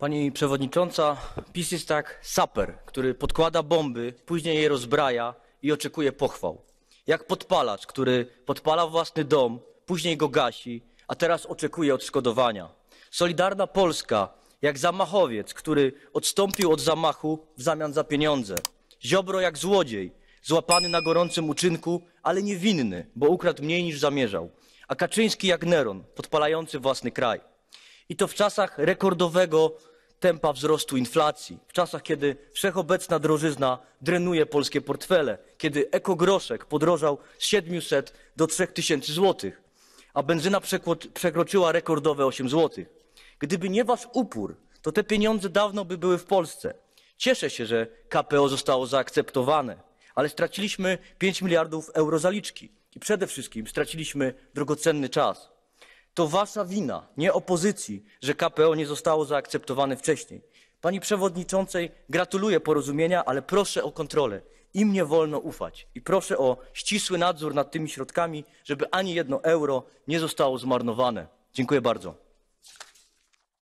Pani przewodnicząca, PiS jest tak saper, który podkłada bomby, później je rozbraja i oczekuje pochwał. Jak podpalacz, który podpala własny dom, później go gasi, a teraz oczekuje odszkodowania. Solidarna Polska, jak zamachowiec, który odstąpił od zamachu w zamian za pieniądze. Ziobro jak złodziej, złapany na gorącym uczynku, ale niewinny, bo ukradł mniej niż zamierzał. A Kaczyński jak Neron, podpalający własny kraj. I to w czasach rekordowego tempa wzrostu inflacji, w czasach, kiedy wszechobecna drożyzna drenuje polskie portfele, kiedy ekogroszek podrożał z 700 do 3000 zł, a benzyna przekroczyła rekordowe 8 zł. Gdyby nie wasz upór, to te pieniądze dawno by były w Polsce. Cieszę się, że KPO zostało zaakceptowane, ale straciliśmy 5 miliardów euro zaliczki i przede wszystkim straciliśmy drogocenny czas. To wasza wina, nie opozycji, że KPO nie zostało zaakceptowane wcześniej. Pani przewodniczącej, gratuluję porozumienia, ale proszę o kontrolę. Im nie wolno ufać. I proszę o ścisły nadzór nad tymi środkami, żeby ani jedno euro nie zostało zmarnowane. Dziękuję bardzo.